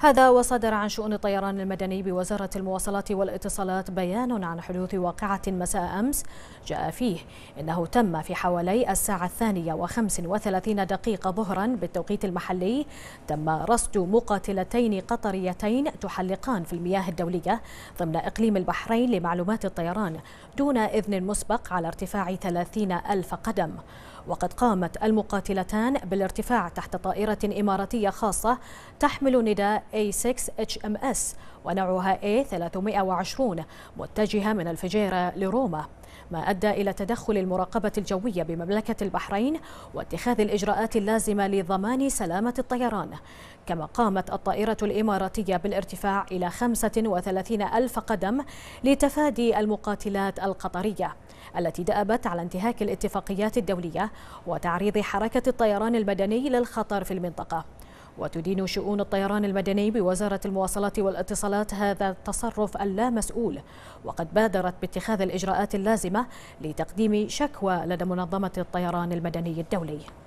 هذا وصدر عن شؤون الطيران المدني بوزارة المواصلات والاتصالات بيان عن حدوث واقعة مساء أمس جاء فيه إنه تم في حوالي الساعة الثانية وخمس وثلاثين دقيقة ظهرا بالتوقيت المحلي تم رصد مقاتلتين قطريتين تحلقان في المياه الدولية ضمن إقليم البحرين لمعلومات الطيران دون إذن مسبق على ارتفاع ثلاثين ألف قدم وقد قامت المقاتلتان بالارتفاع تحت طائرة إماراتية خاصة تحمل نداء A6HMS ونوعها A320 متجهة من الفجيرة لروما ما أدى إلى تدخل المراقبة الجوية بمملكة البحرين واتخاذ الإجراءات اللازمة لضمان سلامة الطيران كما قامت الطائرة الإماراتية بالارتفاع إلى 35 ألف قدم لتفادي المقاتلات القطرية التي دأبت على انتهاك الاتفاقيات الدولية وتعريض حركة الطيران المدني للخطر في المنطقة وتدين شؤون الطيران المدني بوزارة المواصلات والاتصالات هذا التصرف اللامسؤول وقد بادرت باتخاذ الإجراءات اللازمة لتقديم شكوى لدى منظمة الطيران المدني الدولي